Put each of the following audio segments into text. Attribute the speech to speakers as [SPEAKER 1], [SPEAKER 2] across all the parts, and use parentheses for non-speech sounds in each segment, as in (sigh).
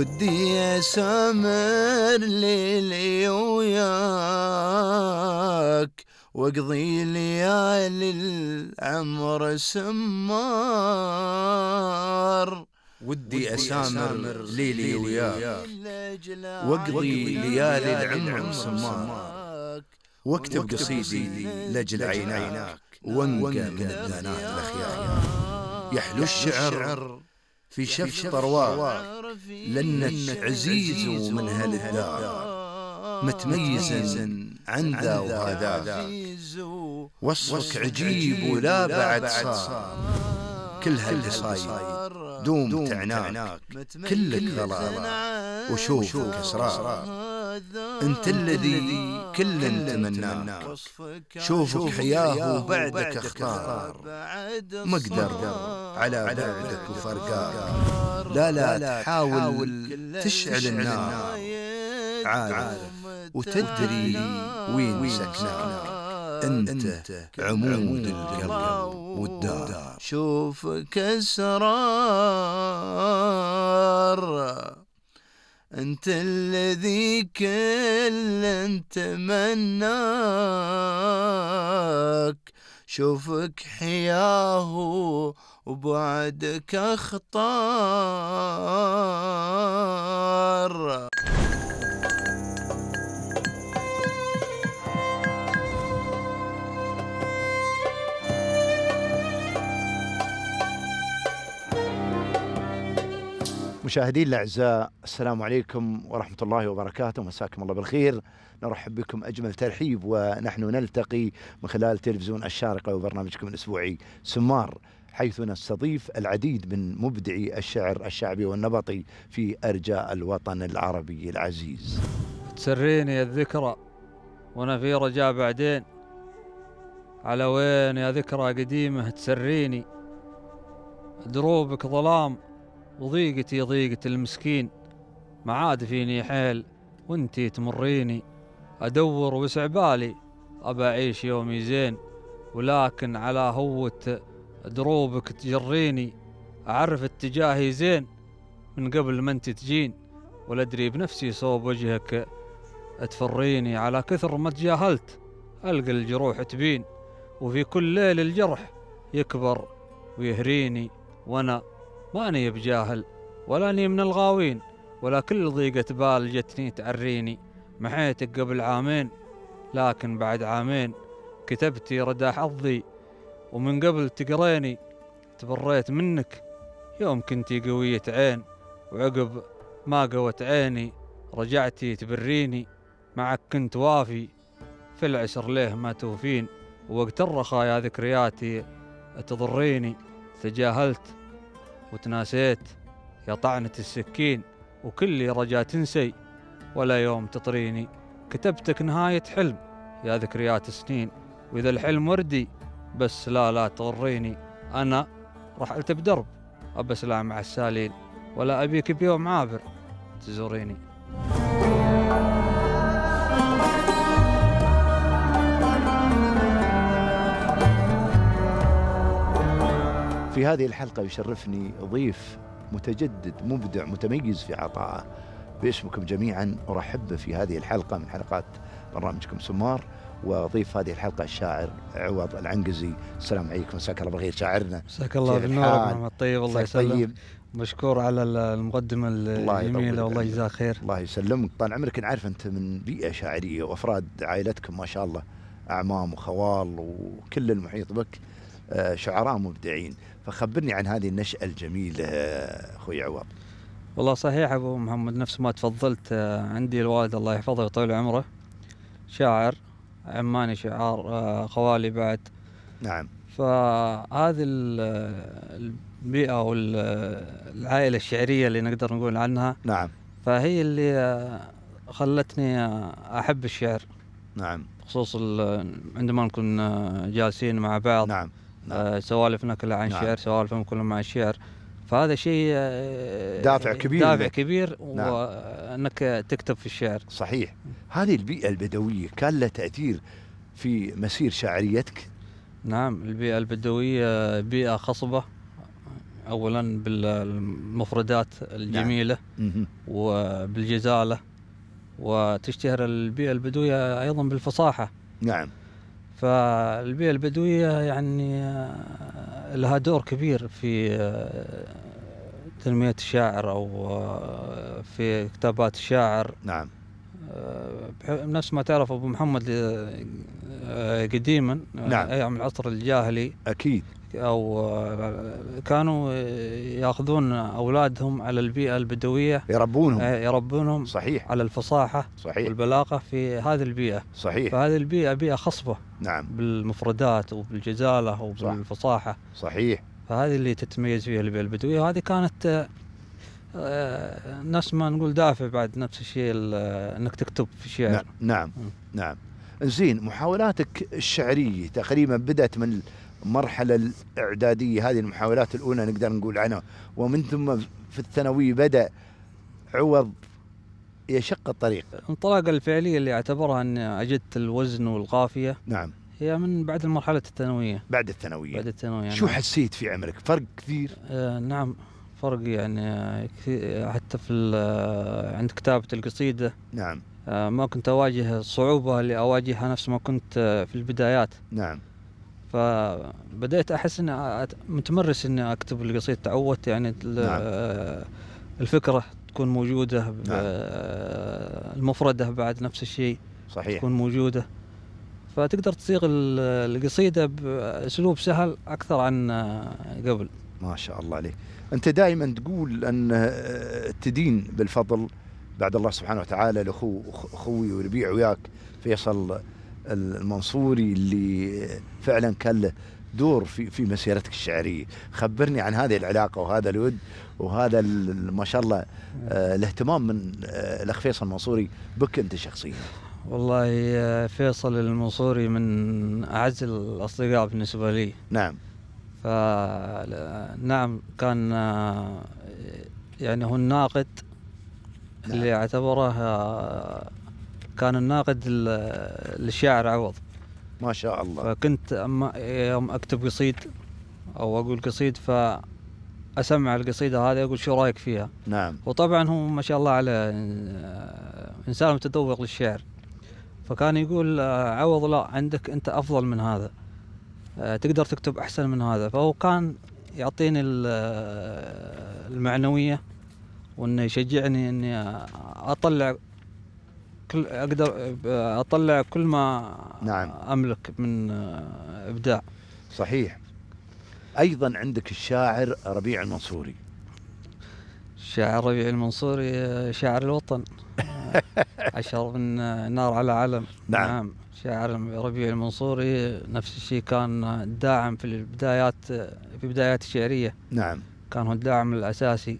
[SPEAKER 1] ودي اسامر ليلي وياك واقضي ليالي العمر سمار ودي اسامر ليلي وياك واقضي ليالي العمر سمار واكتب قصيدي لاجل عيناك وانقى من الدانات الاخيار يحلو الشعر في شف طروار لأنك عزيز ومن الدار متميزا عن ذا وهذاك
[SPEAKER 2] وصفك عجيب ولا بعد صار
[SPEAKER 1] كل هالقصايد دوم تعناك كلك غلا وشوفك اسرار أنت الذي كل تمناك شوفك حياه وبعدك اختار مقدر على بعدك وفرقاك لا لا تحاول تشعل النار عارف وتدري وين سكنك أنت عمود القلب والدار شوفك أسرار أنت الذي كلا تمناك شوفك حياه وبعدك أخطار مشاهدين الأعزاء السلام عليكم ورحمة الله وبركاته مساكم الله بالخير نرحب بكم أجمل ترحيب ونحن نلتقي من خلال تلفزيون الشارقة وبرنامجكم الأسبوعي سمار حيث نستضيف العديد من مبدعي الشعر الشعبي والنبطي في أرجاء الوطن العربي العزيز
[SPEAKER 2] تسريني الذكرى وأنا في رجاء بعدين على وين يا ذكرى قديمة تسريني دروبك ظلام وضيقتي ضيقة المسكين ما عاد فيني حيل وانتي تمريني أدور وسع بالي أبى أعيش يومي زين ولكن على هوة دروبك تجريني أعرف اتجاهي زين من قبل ما انت تجين ولا أدري بنفسي صوب وجهك تفريني على كثر ما تجاهلت ألقى الجروح تبين وفي كل ليل الجرح يكبر ويهريني وأنا ماني بجاهل ولاني من الغاوين ولا كل ضيقة بال جتني تعريني محيتك قبل عامين لكن بعد عامين كتبتي ردى حظي ومن قبل تقريني تبريت منك يوم كنتي قوية عين وعقب ما قوت عيني رجعتي تبريني معك كنت وافي في العشر ليه ما توفين وقت يا ذكرياتي تضريني تجاهلت وتناسيت يا طعنة السكين وكلي رجا تنسي ولا يوم تطريني كتبتك نهاية حلم يا ذكريات سنين وإذا الحلم وردي بس لا لا تغريني أنا رحلت بدرب أبس سلام مع السالين ولا أبيك بيوم عابر تزوريني
[SPEAKER 1] في هذه الحلقة يشرفني ضيف متجدد مبدع متميز في عطائه باسمكم جميعا أرحب في هذه الحلقة من حلقات برنامجكم سمار وضيف هذه الحلقة الشاعر عوض العنقزي السلام عليكم مساك الله بالخير شاعرنا مساك الله بالنور نعم الطيب الله يسلمك طيب.
[SPEAKER 2] مشكور على المقدمه الجميله والله
[SPEAKER 1] يجزاه خير الله يسلمك طال عمرك نعرف انت من بيئه شاعريه وافراد عائلتكم ما شاء الله اعمام وخوال وكل المحيط بك آه، شعراء مبدعين
[SPEAKER 2] فخبرني عن هذه النشأة الجميلة آه، أخوي عوض والله صحيح أبو محمد نفس ما تفضلت آه، عندي الوالد الله يحفظه ويطول عمره شاعر عماني شعار خوالي بعد نعم فهذه البيئة والعائلة الشعرية اللي نقدر نقول عنها نعم فهي اللي خلتني أحب الشعر نعم خصوصا عندما نكون جالسين مع بعض نعم نعم. آه، سوالفنا كلها عن نعم. شعر سوالفهم كلهم عن شعر فهذا شيء آه، دافع يعني كبير دافع كبير نعم. وانك تكتب في الشعر صحيح هذه البيئه البدويه كان لها تاثير في مسير شاعريتك نعم البيئه البدويه بيئه خصبه اولا بالمفردات الجميله نعم. وبالجزاله وتشتهر البيئه البدويه ايضا بالفصاحه نعم فالبيئة البدوية يعني آه، لها دور كبير في آه، تنمية الشاعر أو آه، في كتابات الشاعر نعم نفس ما تعرف أبو محمد قديما نعم أيام العصر الجاهلي أكيد او آه، كانوا آه، ياخذون اولادهم على البيئه البدويه يربونهم آه، يربونهم صحيح على الفصاحه صحيح والبلاغه في هذه البيئه صحيح فهذه البيئه بيئه خصبه نعم بالمفردات وبالجزاله وبالفصاحه صحيح فهذه اللي تتميز فيها البيئه البدويه وهذه كانت نفس ما نقول دافع بعد نفس الشيء انك تكتب في شعر نعم نعم, نعم. زين
[SPEAKER 1] محاولاتك الشعريه تقريبا بدات من المرحله الاعداديه هذه المحاولات الاولى نقدر نقول عنها ومن ثم في الثانوي بدا عوض يشق الطريق
[SPEAKER 2] الانطلاقه الفعليه اللي اعتبرها ان اجدت الوزن والقافيه نعم هي من بعد المرحله الثانويه بعد الثانويه بعد الثانويه يعني شو حسيت في عمرك فرق كثير آه نعم فرق يعني آه، كثير آه، حتى في آه، عند كتابه القصيده نعم ما كنت اواجه الصعوبه اللي اواجهها نفس ما كنت في البدايات نعم فبدأت أحس أني متمرس أني أكتب القصيد تعودت يعني نعم. الفكرة تكون موجودة نعم. المفردة بعد نفس الشيء صحيح تكون موجودة فتقدر تصيغ القصيدة بأسلوب سهل أكثر عن قبل
[SPEAKER 1] ما شاء الله عليك أنت دائما تقول أن آه، تدين بالفضل بعد الله سبحانه وتعالى لأخوي وربيع وياك فيصل المنصوري اللي فعلا كان له دور في في مسيرتك الشعريه، خبرني عن هذه العلاقه وهذا الود وهذا ما شاء الله آه، الاهتمام من آه، الاخ فيصل المنصوري بك انت شخصيا.
[SPEAKER 2] والله آه، فيصل المنصوري من اعز الاصدقاء بالنسبه لي. نعم. فنعم كان يعني هو الناقد نعم. اللي اعتبره كان الناقد للشاعر عوض ما شاء الله فكنت اما يوم اكتب قصيد او اقول قصيد ف اسمع القصيده هذه اقول شو رايك فيها نعم وطبعا هو ما شاء الله على انسان متذوق للشعر فكان يقول عوض لا عندك انت افضل من هذا آه، تقدر تكتب احسن من هذا فهو كان يعطيني آه، المعنويه وانه يشجعني اني اطلع كل اقدر اطلع كل ما نعم. املك من آه، ابداع صحيح ايضا عندك الشاعر ربيع المنصوري الشاعر ربيع المنصوري آه، شاعر الوطن (laughs) عشر من آه، نار على علم نعم, نعم. شاعر ربيع المنصوري نفس الشيء كان داعم في البدايات في بدايات الشعريه نعم كان هو الداعم الاساسي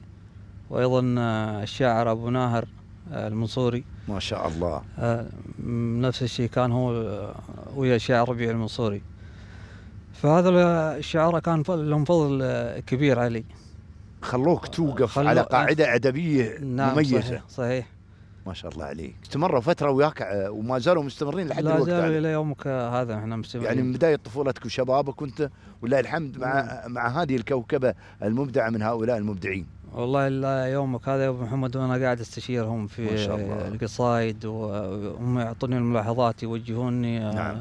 [SPEAKER 2] وايضا الشاعر ابو ناهر المنصوري ما شاء الله آه، نفس الشيء كان هو آه، ويا الشاعر ربيع المنصوري فهذا الشعراء كان لهم فضل آه، كبير علي خلوك توقف خلو... على قاعده ادبيه نعم مميزه صحيح, صحيح ما شاء الله عليك
[SPEAKER 1] استمروا فتره وياك وما زالوا مستمرين لحد الوقت لا زالوا الى يومك هذا احنا مستمرين يعني من بدايه طفولتك وشبابك وانت ولله الحمد مع نعم. مع هذه الكوكبه المبدعه من هؤلاء المبدعين
[SPEAKER 2] والله الا يومك هذا يا ابو محمد وانا قاعد استشيرهم في القصايد وهم يعطوني الملاحظات يوجهوني آه، نعم.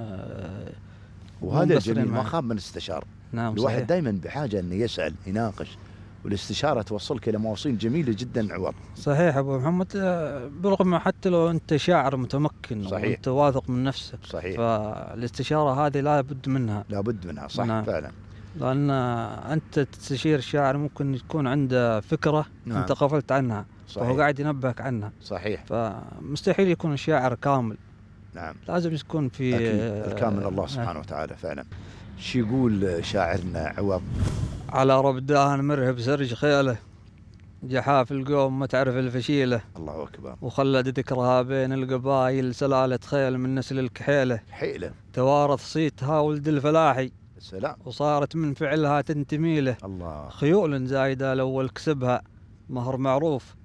[SPEAKER 1] وهذا الجميل ما خاب من استشار نعم الواحد دائما بحاجه انه يسال يناقش والاستشاره توصلك الى مواصيل جميله جدا عوض.
[SPEAKER 2] صحيح ابو محمد آه، برغم حتى لو انت شاعر متمكن صحيح وانت واثق من نفسك صحيح فالاستشاره هذه لا بد منها لا بد منها صح نعم. فعلا لان انت تستشير الشاعر ممكن تكون عنده فكره نعم. انت غفلت عنها صحيح. وهو قاعد ينبهك عنها صحيح فمستحيل يكون الشاعر كامل نعم لازم يكون في أكيد. آه، الكامل الله سبحانه نعم. وتعالى فعلا شو يقول شاعرنا عوض على ربدان مرهب سرج خيله جحاف القوم ما تعرف الفشيلة الله أكبر وخلد ذكرها بين القبائل سلالة خيل من نسل الكحيلة حيلة توارث صيتها ولد الفلاحي سلام وصارت من فعلها تنتمي له الله خيول زايده لو كسبها مهر معروف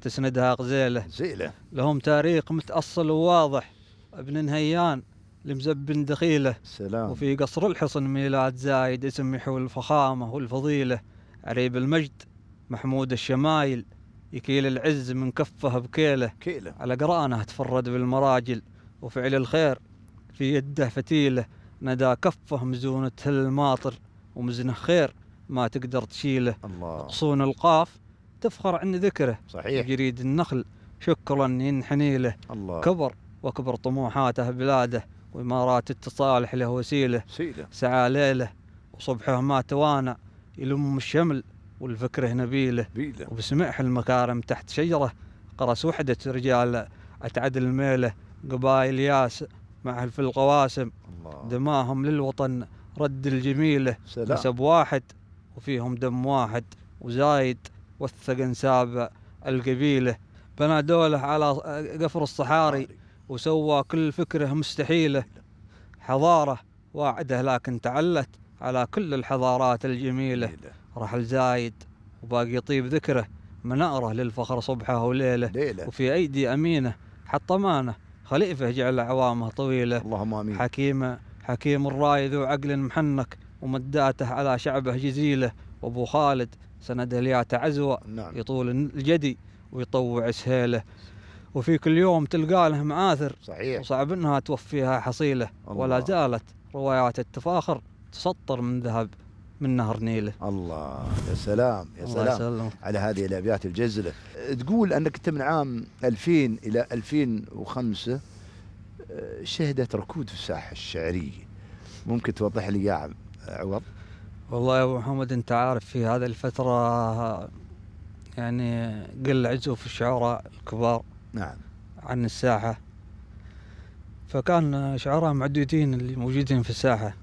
[SPEAKER 2] تسندها غزيله زيله لهم تاريخ متاصل وواضح ابن نهيان لمزبن دخيله سلام وفي قصر الحصن ميلاد زايد اسم يحوي الفخامه والفضيله عريب المجد محمود الشمايل يكيل العز من كفه بكيله كيله على قرانه تفرد بالمراجل وفعل الخير في يده فتيله ندى كفه مزونة الماطر ومزنه خير ما تقدر تشيله الله قصون القاف تفخر عن ذكره صحيح جريد النخل شكرا ينحني له الله كبر وكبر طموحاته بلاده وإمارات التصالح له وسيله سيله سعى ليله وصبحه ما توانى يلم الشمل والفكره نبيله بيله وبسمعه المكارم تحت شجره قرس وحدة رجال أتعدل ميله قبايل ياس معه في القواسم الله. دماهم للوطن رد الجميلة سلام. نسب واحد وفيهم دم واحد وزايد والثقن سابع القبيلة بنى دولة على قفر الصحاري وسوى كل فكره مستحيلة حضارة واعدة لكن تعلت على كل الحضارات الجميلة رحل زايد وباقي طيب ذكره مناره للفخر صبحه وليله ليلة. وفي ايدي امينه حطمانه خليفة جعل عوامه طويلة اللهم آمين حكيمة حكيم الرأي ذو عقل محنك ومداته على شعبه جزيلة وأبو خالد سند ليات عزوة نعم. يطول الجدي ويطوع سهيله وفي كل يوم تلقى له معاثر صحيح وصعب انها توفيها حصيله الله. ولا زالت روايات التفاخر تسطر من ذهب من نهر نيله الله يا سلام يا الله سلام يسلمك. على هذه
[SPEAKER 1] الابيات الجزله تقول انك انت من عام 2000 الى 2005 آه، شهدت ركود في الساحه الشعريه ممكن توضح لي يا عوض
[SPEAKER 2] والله يا ابو محمد انت عارف في هذه الفتره يعني قل عزو في الشعراء الكبار نعم عن الساحه فكان شعراء معدودين اللي موجودين في الساحه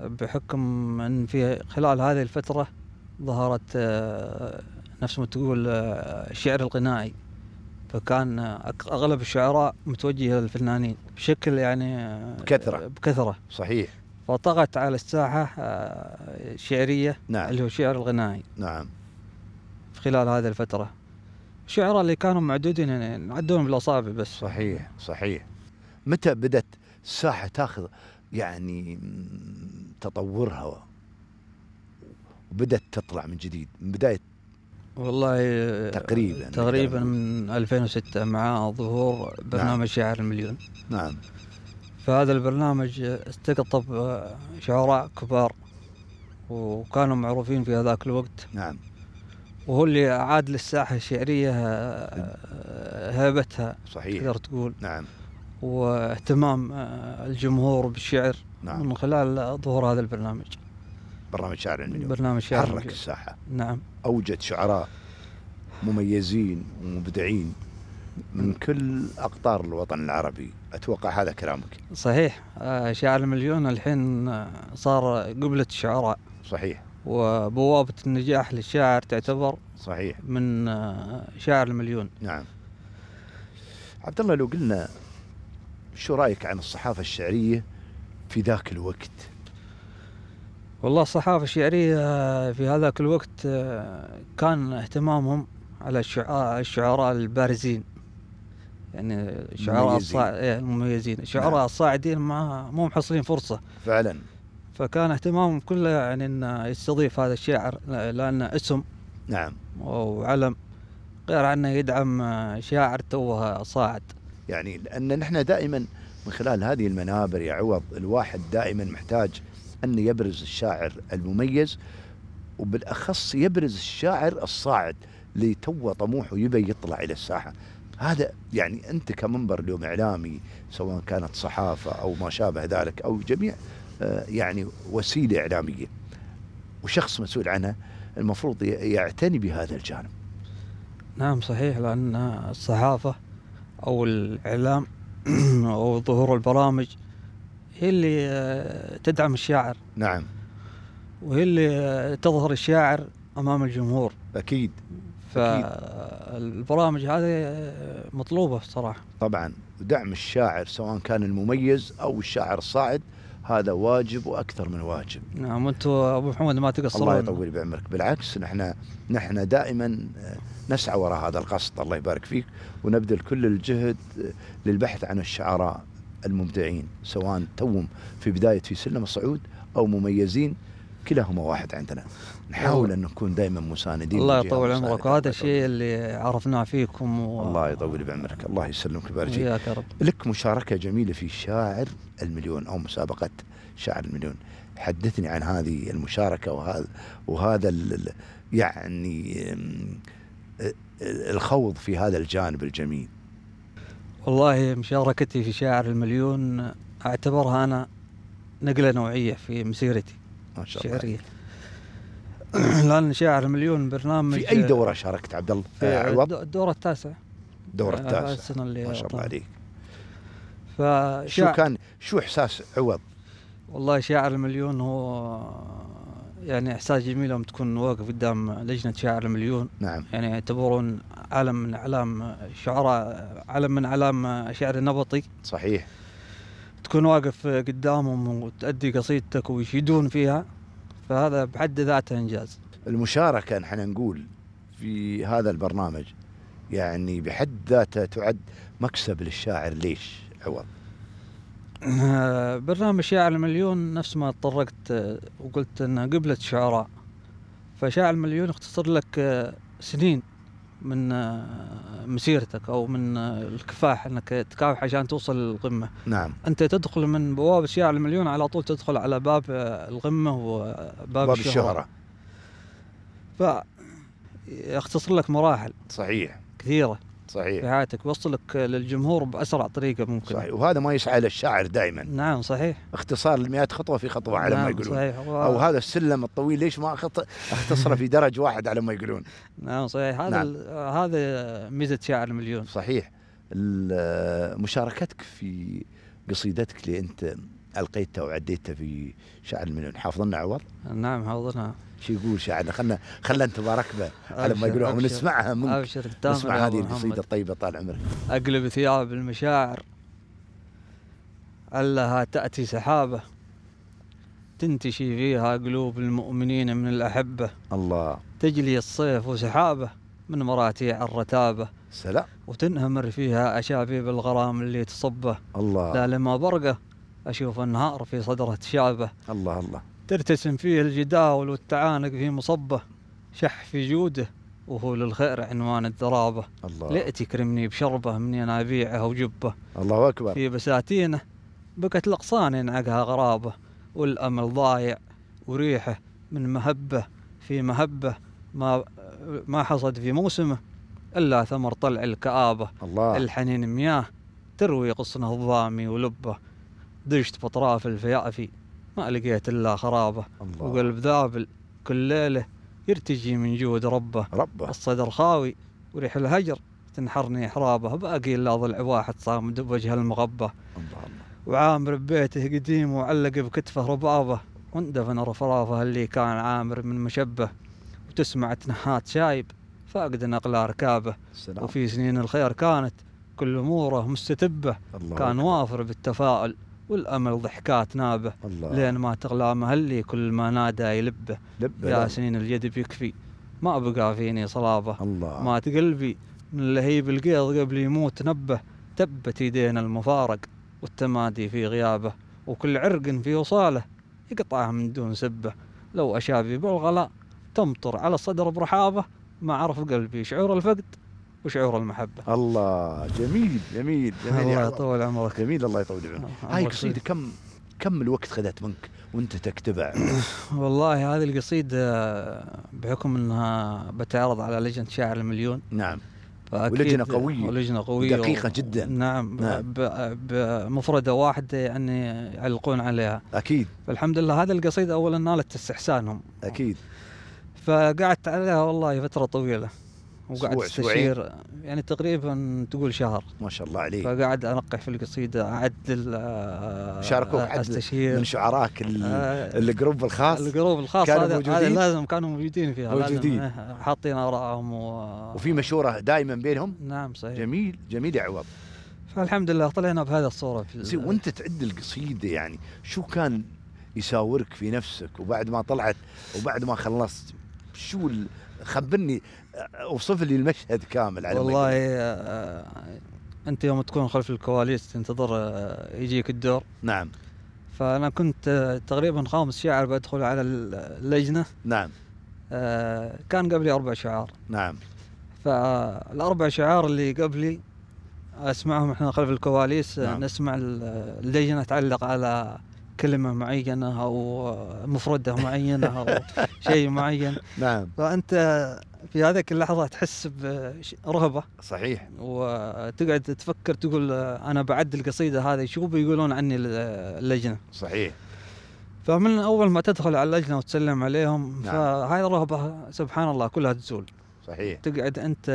[SPEAKER 2] بحكم ان في خلال هذه الفتره ظهرت آه، نفس ما تقول آه، الشعر القنائي فكان اغلب الشعراء متوجهه للفنانين بشكل يعني آه، بكثره بكثره صحيح فطغت على الساحه الشعريه نعم اللي هو الشعر الغنائي نعم خلال هذه الفتره الشعراء اللي كانوا معدودين يعني نعدهم بالاصابع بس صحيح صحيح
[SPEAKER 1] متى بدات الساحه تاخذ يعني تطورها وبدت تطلع من جديد من بداية
[SPEAKER 2] والله تقريبا يعني تقريبا من 2006 مع ظهور نعم. برنامج نعم. شعر المليون نعم فهذا البرنامج استقطب شعراء كبار وكانوا معروفين في هذاك الوقت نعم وهو اللي عاد للساحة الشعرية هيبتها صحيح تقدر تقول نعم واهتمام الجمهور بالشعر نعم من خلال ظهور هذا البرنامج برنامج شاعر المليون برنامج شاعر حرك المليون. الساحة نعم
[SPEAKER 1] أوجد شعراء مميزين ومبدعين من كل أقطار الوطن العربي أتوقع هذا كلامك
[SPEAKER 2] صحيح آه، شاعر المليون الحين صار قبلة الشعراء صحيح وبوابة النجاح للشاعر تعتبر صحيح من آه، شاعر المليون نعم
[SPEAKER 1] عبد الله لو قلنا شو رايك عن الصحافه الشعريه في ذاك الوقت
[SPEAKER 2] والله الصحافة الشعرية في هذاك الوقت آه، كان اهتمامهم على الشعراء الشعراء البارزين يعني الشعراء المميزين إيه، نعم. الشعراء نعم. الصاعدين ما مو محصلين فرصة فعلا فكان اهتمامهم كله يعني انه يستضيف هذا الشاعر لانه اسم نعم وعلم غير انه يدعم آه، شاعر توه صاعد يعني لان نحن دائما من خلال هذه المنابر يا
[SPEAKER 1] عوض الواحد دائما محتاج أن يبرز الشاعر المميز وبالأخص يبرز الشاعر الصاعد اللي توه طموحه يبي يطلع إلى الساحة هذا يعني أنت كمنبر اليوم إعلامي سواء كانت صحافة أو ما شابه ذلك أو جميع آه، يعني وسيلة إعلامية وشخص مسؤول عنها المفروض يعتني بهذا الجانب
[SPEAKER 2] نعم صحيح لأن الصحافة أو الإعلام (clears throat) وظهور البرامج هي اللي آه، تدعم الشاعر نعم وهي اللي آه، تظهر الشاعر امام الجمهور اكيد فالبرامج هذه
[SPEAKER 1] آه، مطلوبه بصراحه طبعا دعم الشاعر سواء كان المميز او الشاعر الصاعد هذا واجب واكثر من واجب.
[SPEAKER 2] نعم انتم ابو محمد ما تقصرون. الله يطول
[SPEAKER 1] بعمرك، بالعكس نحن نحن دائما آه، نسعى وراء هذا القصد الله يبارك فيك ونبذل كل الجهد آه، للبحث عن الشعراء المبدعين سواء توم في بدايه في سلم الصعود او مميزين كلاهما واحد عندنا نحاول ان نكون دائما مساندين الله يطول
[SPEAKER 2] عمرك وهذا الشيء اللي عرفناه فيكم و... الله
[SPEAKER 1] يطول بعمرك الله يسلمك ويبارك فيك رب لك مشاركه جميله في شاعر المليون او مسابقه شاعر المليون حدثني عن هذه المشاركه وهذا وهذا يعني الخوض في هذا الجانب الجميل
[SPEAKER 2] والله مشاركتي في شاعر المليون اعتبرها انا نقله نوعيه في مسيرتي ما شاء الله شعريه الان (clears throat) شاعر مليون برنامج في اي دوره شاركت عبد الله؟ آه، الدوره التاسعه الدوره آه، التاسعه السنه اللي ما شاء الله عليك فشو شو كان شو احساس عوض؟ والله شاعر المليون هو يعني احساس جميل لما تكون واقف قدام لجنه شاعر المليون نعم يعني يعتبرون علم من اعلام الشعراء علم من اعلام الشعر النبطي صحيح تكون واقف قدامهم وتأدي قصيدتك ويشيدون فيها فهذا بحد ذاته إنجاز
[SPEAKER 1] المشاركة نحن نقول في هذا البرنامج يعني بحد ذاته تعد مكسب للشاعر ليش عوض
[SPEAKER 2] آه، برنامج شاعر المليون نفس ما تطرقت آه، وقلت انه قبلة شعراء فشاعر المليون اختصر لك آه، سنين من آه، مسيرتك او من آه، الكفاح انك تكافح عشان توصل للقمه نعم انت تدخل من بوابه شيع المليون على طول تدخل على باب آه، القمه وباب باب الشهره, الشهرة. ف يختصر لك مراحل صحيح كثيره صحيح دعايتك وصلك للجمهور باسرع طريقه ممكن صحيح وهذا ما يسعى للشاعر دائما نعم صحيح اختصار ال خطوه في خطوه على نعم ما يقولون صحيح او هذا السلم
[SPEAKER 1] الطويل ليش ما
[SPEAKER 2] اختصره في درج واحد على ما يقولون نعم صحيح هذا نعم. هذا ميزه شاعر المليون صحيح
[SPEAKER 1] مشاركتك في قصيدتك اللي انت القيته وعديته في شعر من حافظنا عوض؟
[SPEAKER 2] نعم حافظنا
[SPEAKER 1] شو يقول شعرنا خلنا خلنا انتظار به على ما يقولون ونسمعها من ابشر نسمع هذه القصيده الطيبه طال
[SPEAKER 2] عمرك اقلب ثياب المشاعر علها تاتي سحابه تنتشي فيها قلوب المؤمنين من الاحبه الله تجلي الصيف وسحابه من مراتيع الرتابه سلام وتنهمر فيها أشابيب الغرام اللي تصبه الله لا لما برقه أشوف النهار في صدرة شعبه الله الله ترتسم فيه الجداول والتعانق في مصبه شح في جوده وهو للخير عنوان الذرابة الله لئت تكرمني بشربة من ينابيعه وجبه الله أكبر في بساتينه بكت الأغصان ينعقها غرابة والأمل ضايع وريحه من مهبة في مهبة ما ما حصد في موسمه إلا ثمر طلع الكآبة الله الحنين مياه تروي غصنه الظامي ولبه دشت بطرافل في ما لقيت إلا خرابة الله. وقلب ذابل كل ليلة يرتجي من جود ربه ربه الصدر خاوي وريح الهجر تنحرني حرابه باقي إلا ضلع واحد صامد بوجه المغبة الله الله وعامر ببيته قديم وعلق بكتفه ربابه واندفن رفرافه اللي كان عامر من مشبه وتسمع تنحات شايب فاقد نقل ركابه سلام. وفي سنين الخير كانت كل أموره مستتبة الله كان وافر بالتفاؤل والامل ضحكات نابه الله. لين ما تغلى مهلي كل ما نادى يلبه لبه يا سنين الجد بيكفي ما بقى فيني صلابه الله مات قلبي من لهيب القيض قبل يموت نبه تبت يدينا المفارق والتمادي في غيابه وكل عرق في وصاله يقطعه من دون سبه لو اشابي بالغلا تمطر على الصدر برحابه ما عرف قلبي شعور الفقد وشعور المحبه الله جميل جميل جميل الله يطول عمرك جميل الله يطول عمرك نعم، هاي قصيده كم
[SPEAKER 1] كم الوقت خذت منك وانت تكتبها
[SPEAKER 2] (laughs) والله هذه القصيده آه، بحكم انها بتعرض على لجنه شاعر المليون نعم ولجنه قويه ولجنه قويه دقيقه و... جدا نعم, نعم. ب... بمفرده واحده يعني يعلقون عليها اكيد فالحمد لله هذه القصيده اولا نالت استحسانهم اكيد فقعدت عليها والله فتره طويله وقعد استشير يعني تقريبا تقول شهر ما شاء الله عليك فقعد انقح في القصيده اعدل آه، شاركوك آه، استشير من شعراك آه، الجروب الخاص الجروب الخاص كانوا موجودين هذا لازم كانوا موجودين فيها موجودين إيه، حاطين
[SPEAKER 1] ارائهم و... وفي مشوره دائما بينهم نعم صحيح جميل جميل يا عواب فالحمد لله طلعنا بهذه الصوره في وانت تعد القصيده يعني شو كان يساورك في نفسك وبعد ما طلعت وبعد ما خلصت شو خبرني اوصف لي المشهد كامل على والله
[SPEAKER 2] آه، آه، انت يوم تكون خلف الكواليس تنتظر آه، يجيك الدور نعم فانا كنت تقريبا خامس شاعر بدخل على اللجنه نعم كان قبلي اربع شعار نعم فالاربع شعار اللي قبلي اسمعهم احنا خلف الكواليس نعم. نسمع اللجنه تعلق على كلمه معينه او مفرده معينه او شيء معين (laughs) نعم فانت في هذيك اللحظه تحس برهبه صحيح وتقعد تفكر تقول انا بعد القصيده هذه شو بيقولون عني اللجنه صحيح فمن اول ما تدخل على اللجنه وتسلم عليهم نعم. فهاي الرهبه سبحان الله كلها تزول صحيح تقعد انت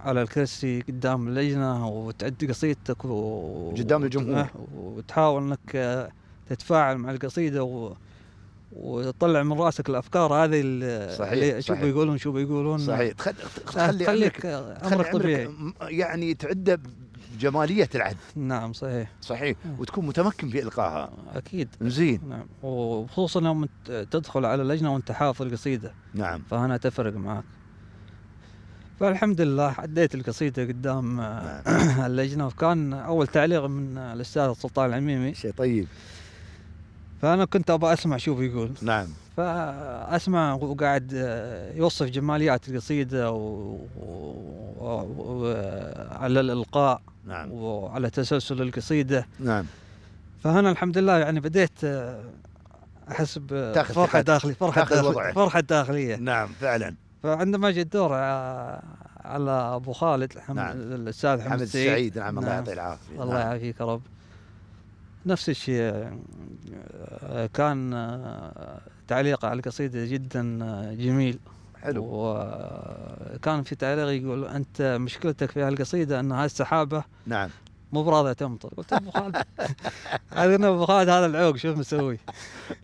[SPEAKER 2] على الكرسي قدام اللجنه وتعد قصيدتك و... قدام الجمهور أه، وتحاول انك أه، تتفاعل مع القصيده و... وتطلع من راسك الافكار هذه اللي صحيح شو بيقولون شو بيقولون صحيح تخلي تخلي تخليك امرك أه، طبيعي
[SPEAKER 1] يعني تعده بجماليه
[SPEAKER 2] العد نعم صحيح صحيح وتكون متمكن في القائها اكيد زين نعم وخصوصا لما تدخل على اللجنه وانت حافظ القصيده نعم فهنا تفرق معك فالحمد لله عديت القصيده قدام آه، (clears throat) اللجنه وكان اول تعليق من آه، الاستاذ سلطان العميمي شيء طيب فانا كنت ابغى اسمع شو يقول نعم فاسمع وقاعد آه، يوصف جماليات القصيده وعلى الالقاء نعم وعلى تسلسل القصيده نعم فهنا الحمد لله يعني بديت احس بفرحه داخلية فرحه فرحه داخليه نعم فعلا فعندما جاء الدور على ابو خالد نعم. الاستاذ حمد, حمد السعيد نعم الله نعم. يعطيه العافيه الله نعم. يعافيك يا رب نفس الشيء كان تعليقه على القصيده جدا جميل حلو وكان في تعليق يقول انت مشكلتك في هالقصيده انها السحابه نعم مو براضي تمطر قلت ابو خالد هذا (laughs) ابو خالد هذا العوق شوف مسوي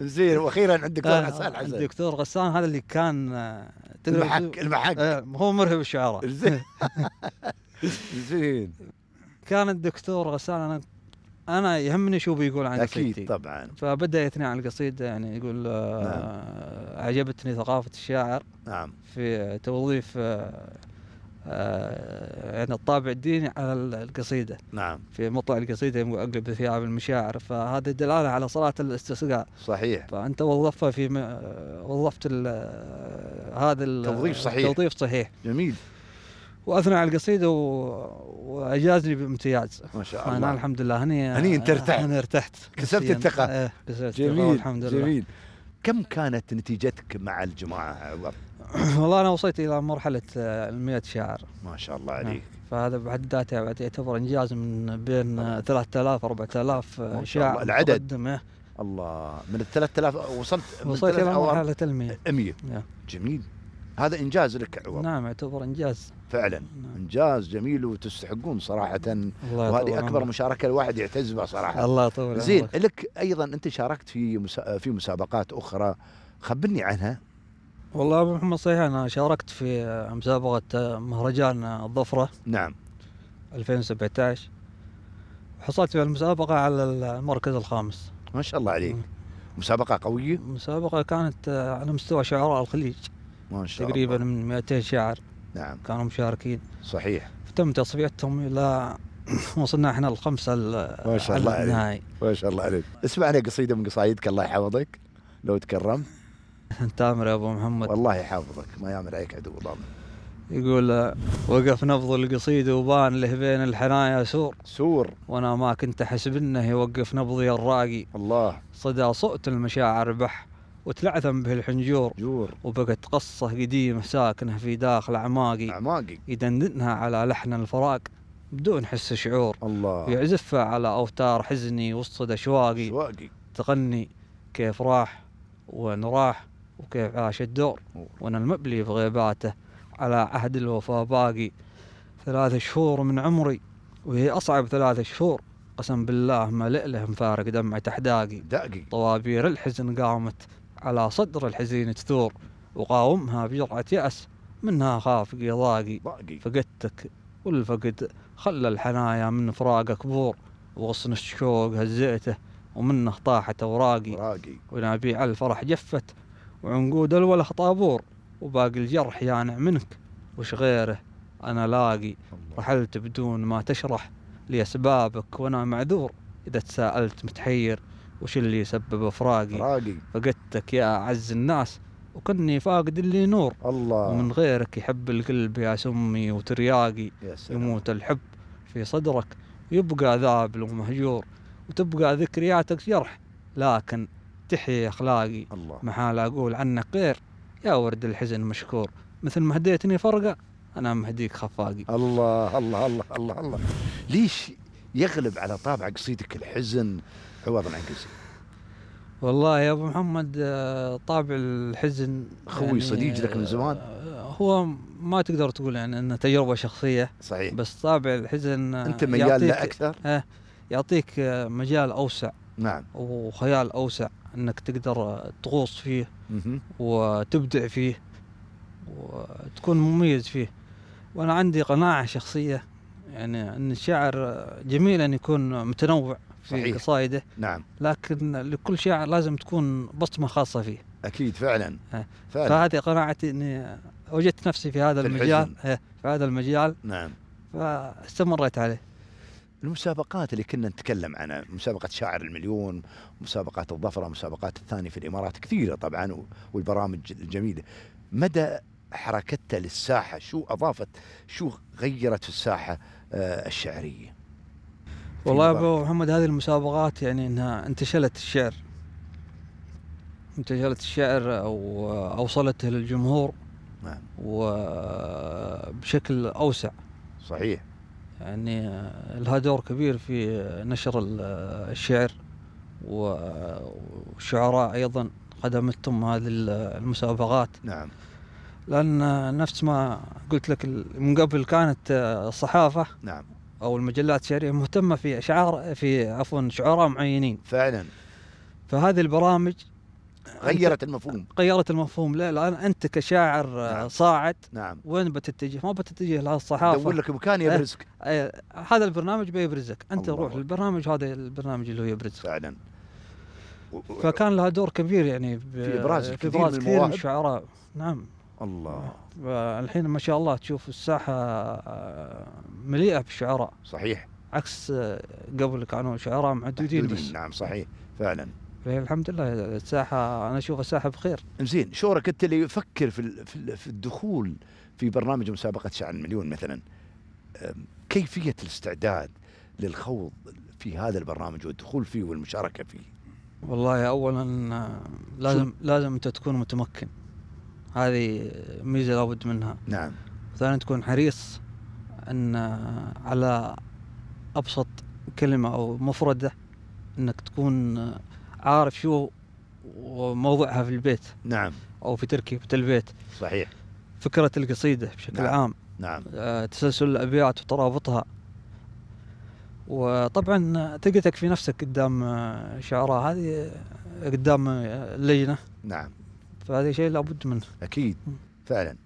[SPEAKER 2] زين واخيرا عندك دكتور غسان آه، حسن الدكتور غسان هذا اللي كان آه، المحك المحك آه، هو مرهب الشعراء زين (laughs) زين كان الدكتور غسان انا انا يهمني شو بيقول عن اكيد طبعا فبدا يثني عن القصيده يعني يقول نعم. عجبتني ثقافه الشاعر نعم في توظيف آه، يعني الطابع الديني على القصيدة نعم في مطلع القصيدة أقلب ثياب المشاعر فهذا دلالة على صلاة الاستسقاء صحيح فأنت وظفها في م... وظفت ال... هذا ال... توظيف صحيح توظيف صحيح جميل واثنى على القصيده و... واجازني بامتياز ما شاء الله انا الحمد لله هني هني انت ارتحت انا ارتحت كسبت الثقه ايه كسبت جميل الحمد لله جميل
[SPEAKER 1] كم كانت نتيجتك مع الجماعه
[SPEAKER 2] (coughs) والله انا وصلت الى مرحله آه، ال 100 شاعر ما شاء الله عليك نعم. فهذا بحد ذاته يعتبر انجاز من بين 3000 4000 شاعر العدد
[SPEAKER 1] إيه. الله من ال 3000 وصلت وصلت الى مرحله
[SPEAKER 2] ال 100 100
[SPEAKER 1] جميل هذا انجاز لك عوض نعم يعتبر انجاز فعلا نعم. انجاز جميل وتستحقون صراحه وهذه اكبر عمر. مشاركه الواحد يعتز بها صراحه الله
[SPEAKER 2] يطول زين لك
[SPEAKER 1] ايضا انت شاركت في في مسابقات اخرى خبرني عنها
[SPEAKER 2] والله ابو محمد صحيح انا شاركت في آه، مسابقه آه، مهرجان آه، الظفره نعم 2017 حصلت في المسابقه على المركز الخامس ما شاء الله عليك مسابقه قويه مسابقه كانت على مستوى شعراء الخليج ما شاء تقريبا الله. من 200 شاعر نعم كانوا مشاركين صحيح تم تصفيتهم الى (coughs) وصلنا احنا الخمسه ما شاء الله عليك
[SPEAKER 1] ما شاء الله عليك اسمعنا قصيده من قصايدك الله يحفظك لو تكرمت
[SPEAKER 2] انت (laughs) امر يا ابو محمد والله يحفظك ما يامر عليك عدو ضامن يقول وقف نبض القصيد وبان له بين الحنايا سور سور وانا ما كنت احسب انه يوقف نبضي الراقي الله صدى صوت المشاعر بح وتلعثم به الحنجور جور وبقت قصة قديمة ساكنة في داخل أعماقي أعماقي يدندنها على لحن الفراق بدون حس شعور الله يعزفها على أوتار حزني وسط أشواقي أشواقي تغني كيف راح وين راح وكيف عاش الدور وأنا المبلي في غيباته على عهد الوفاة باقي ثلاث شهور من عمري وهي أصعب ثلاث شهور قسم بالله ملئله مفارق دمعة أحداقي دقي طوابير الحزن قامت على صدر الحزين تثور وقاومها بجرعة يأس منها خاف ضاقي فقدتك والفقد خلى الحنايا من فراقك بور وغصن الشوق هزيته ومنه طاحت أوراقي وينابيع الفرح جفت وعنقود الولح طابور وباقي الجرح يانع منك وش غيره أنا لاقي رحلت بدون ما تشرح لي أسبابك وأنا معذور إذا تساءلت متحير وش اللي يسبب فراقي فراقي فقدتك يا أعز الناس وكني فاقد اللي نور الله ومن غيرك يحب القلب يا سمي وترياقي يا سلام. يموت الحب في صدرك يبقى ذابل ومهجور وتبقى ذكرياتك جرح لكن استحي أخلاقي الله محال أقول عنك غير يا ورد الحزن مشكور مثل ما هديتني فرقة أنا مهديك خفاقي الله الله الله الله الله ليش يغلب على طابع قصيدك الحزن عوضا عن قصيدك والله يا ابو محمد آه، طابع الحزن خوي يعني صديق لك من زمان آه، هو ما تقدر تقول يعني انه تجربه شخصيه صحيح بس طابع الحزن آه، انت ميال له اكثر يعطيك مجال اوسع نعم وخيال اوسع انك تقدر تغوص فيه وتبدع فيه وتكون مميز فيه وانا عندي قناعه شخصيه يعني ان الشاعر جميل ان يكون متنوع في صحيح. قصائده نعم لكن لكل شاعر لازم تكون بصمه خاصه فيه اكيد فعلا, فعلا. فهذه قناعتي اني وجدت نفسي في هذا في المجال في هذا المجال
[SPEAKER 1] نعم فاستمريت عليه المسابقات اللي كنا نتكلم عنها مسابقة شاعر المليون مسابقات الظفرة مسابقات الثانية في الإمارات كثيرة طبعا والبرامج الجميلة مدى حركتها للساحة شو أضافت شو غيرت في الساحة آه، الشعرية
[SPEAKER 2] والله يا أبو محمد هذه المسابقات يعني أنها انتشلت الشعر انتشلت الشعر أو أوصلته للجمهور نعم وبشكل آه، أوسع صحيح يعني آه، لها دور كبير في آه، نشر آه، الشعر والشعراء أيضا قدمتهم هذه المسابقات نعم لأن نفس ما قلت لك من قبل كانت الصحافة نعم أو المجلات الشعرية مهتمة في أشعار في عفوا شعراء معينين فعلا فهذه البرامج غيرت المفهوم غيرت المفهوم لا الان انت كشاعر آه، نعم. صاعد نعم وين بتتجه؟ ما بتتجه للصحافه دور لك مكان إيه. يبرزك آه آه هذا البرنامج بيبرزك انت روح للبرنامج هذا البرنامج اللي هو يبرزك فعلا فكان لها دور كبير يعني في ابراز في ابراز كثير من الشعراء نعم الله الحين ما شاء الله تشوف الساحه آه، مليئه بالشعراء صحيح عكس آه، قبل كانوا شعراء معدودين بس نعم صحيح فعلا إيه، الحمد لله الساحه انا اشوف الساحه بخير زين شعورك انت اللي يفكر
[SPEAKER 1] في في الدخول في برنامج مسابقه شعر مليون مثلا كيفيه الاستعداد للخوض في هذا البرنامج والدخول فيه والمشاركه فيه
[SPEAKER 2] والله اولا آه، لازم لازم انت تكون متمكن هذه ميزه لابد منها نعم ثانيا تكون حريص ان آه، على ابسط كلمه او مفرده انك تكون آه، عارف شو موضعها في البيت نعم او في تركيبه البيت صحيح فكره القصيده بشكل نعم. عام نعم آه، تسلسل الابيات وترابطها وطبعا ثقتك في نفسك قدام آه، شعراء هذه آه، قدام اللجنه نعم فهذا شيء لابد منه اكيد
[SPEAKER 1] فعلا